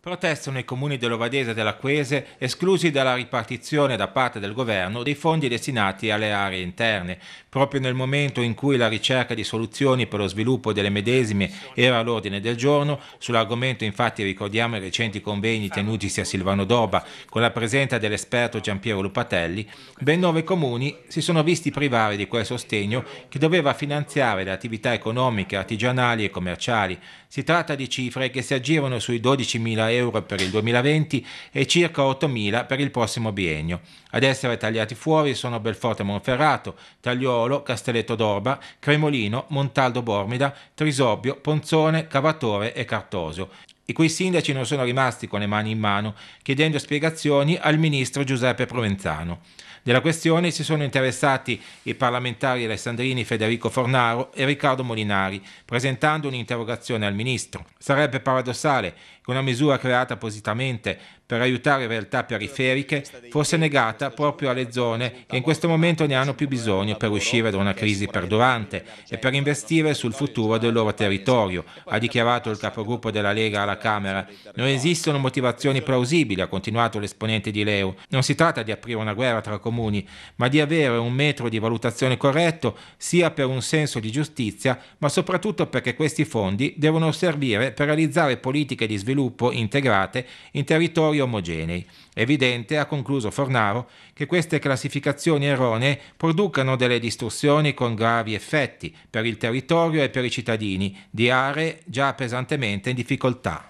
Protestano i comuni dell'Ovadese e dell'Acquese esclusi dalla ripartizione da parte del governo dei fondi destinati alle aree interne, proprio nel momento in cui la ricerca di soluzioni per lo sviluppo delle medesime era all'ordine del giorno. Sull'argomento infatti ricordiamo i recenti convegni tenutisi a Silvano Doba con la presenza dell'esperto Giampiero Lupatelli, ben nove comuni si sono visti privare di quel sostegno che doveva finanziare le attività economiche, artigianali e commerciali. Si tratta di cifre che si aggirano sui 12.000 8.000 euro per il 2020 e circa 8.000 per il prossimo biennio. Ad essere tagliati fuori sono Belforte Monferrato, Tagliolo, Castelletto d'Orba, Cremolino, Montaldo Bormida, Trisobbio, Ponzone, Cavatore e Cartosio i cui sindaci non sono rimasti con le mani in mano, chiedendo spiegazioni al ministro Giuseppe Provenzano. Della questione si sono interessati i parlamentari alessandrini Federico Fornaro e Riccardo Molinari, presentando un'interrogazione al ministro. Sarebbe paradossale che una misura creata appositamente per aiutare realtà periferiche fosse negata proprio alle zone che in questo momento ne hanno più bisogno per uscire da una crisi perdurante e per investire sul futuro del loro territorio, ha dichiarato il capogruppo della Lega alla Camera. Non esistono motivazioni plausibili, ha continuato l'esponente di Leo. Non si tratta di aprire una guerra tra comuni, ma di avere un metro di valutazione corretto sia per un senso di giustizia, ma soprattutto perché questi fondi devono servire per realizzare politiche di sviluppo integrate in territori omogenei. È evidente, ha concluso Fornaro, che queste classificazioni erronee producano delle distorsioni con gravi effetti per il territorio e per i cittadini di aree già pesantemente in difficoltà.